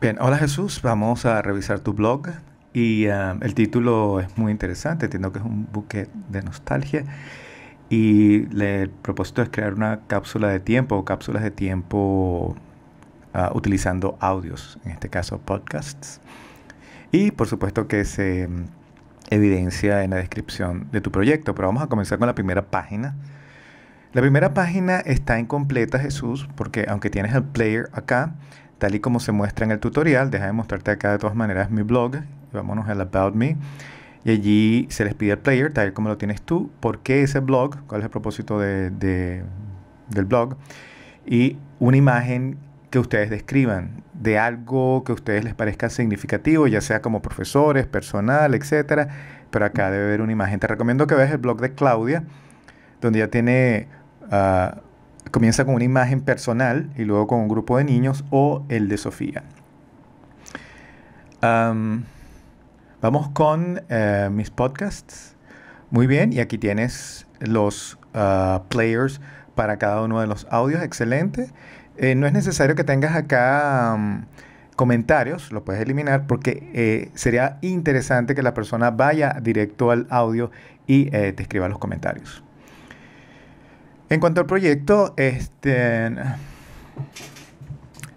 Bien, hola Jesús, vamos a revisar tu blog y ah, el título es muy interesante, entiendo que es un buque de nostalgia y el propósito es crear una cápsula de tiempo o cápsulas de tiempo ah, utilizando audios, en este caso podcasts. Y por supuesto que se mm, evidencia en la descripción de tu proyecto, pero vamos a comenzar con la primera página. La primera página está incompleta, Jesús, porque aunque tienes el player acá, Tal y como se muestra en el tutorial, deja de mostrarte acá de todas maneras mi blog. Vámonos al About Me. Y allí se les pide el player, tal y como lo tienes tú. ¿Por qué ese blog? ¿Cuál es el propósito de, del blog? Y una imagen que ustedes describan de algo que a ustedes les parezca significativo, ya sea como profesores, personal, etcétera. Pero acá debe haber una imagen. Te recomiendo que veas el blog de Claudia, donde ya tiene ah, Comienza con una imagen personal y luego con un grupo de niños o el de Sofía. vamos con eh, mis podcasts. Muy bien, y aquí tienes los ah, players para cada uno de los audios. Excelente. Eh, no es necesario que tengas acá comentarios, lo puedes eliminar porque eh, sería interesante que la persona vaya directo al audio y te escriba los comentarios. En cuanto al proyecto, este,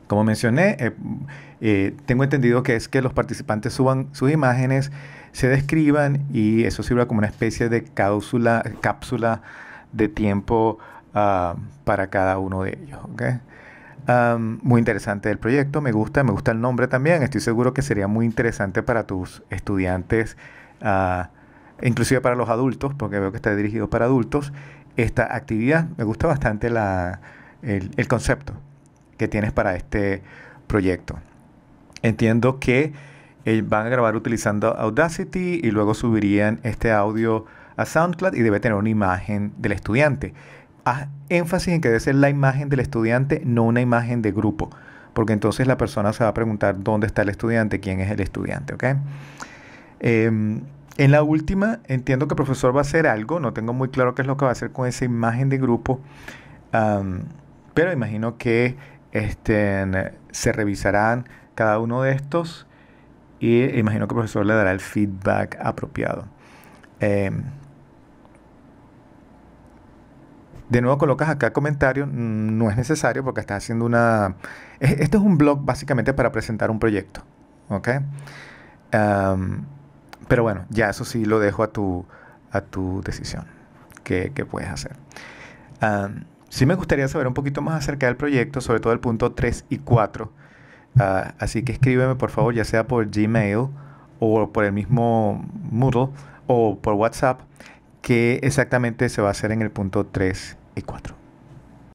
como mencioné, eh, eh, tengo entendido que es que los participantes suban sus imágenes, se describan y eso sirva como una especie de cápsula, de tiempo ah, para cada uno de ellos. muy interesante el proyecto, me gusta, me gusta el nombre también. Estoy seguro que sería muy interesante para tus estudiantes, ah, inclusive para los adultos, porque veo que está dirigido para adultos esta actividad. Me gusta bastante la, el, concepto que tienes para este proyecto. Entiendo que eh, van a grabar utilizando Audacity y luego subirían este audio a SoundCloud y debe tener una imagen del estudiante. Haz énfasis en que debe ser la imagen del estudiante, no una imagen de grupo, porque entonces la persona se va a preguntar dónde está el estudiante, quién es el estudiante, ¿ok? Em, en la última, entiendo que el profesor va a hacer algo, no tengo muy claro qué es lo que va a hacer con esa imagen de grupo, pero imagino que este, se revisarán cada uno de estos y imagino que el profesor le dará el feedback apropiado. Em, de nuevo colocas acá comentario no es necesario porque estás haciendo una... E, esto es un blog básicamente para presentar un proyecto, ¿ok? Pero bueno, ya eso sí lo dejo a tu, a tu decisión, qué puedes hacer. sí me gustaría saber un poquito más acerca del proyecto, sobre todo el punto 3 y 4. Ah, así que escríbeme por favor, ya sea por Gmail o por el mismo Moodle o por WhatsApp, qué exactamente se va a hacer en el punto 3 y 4.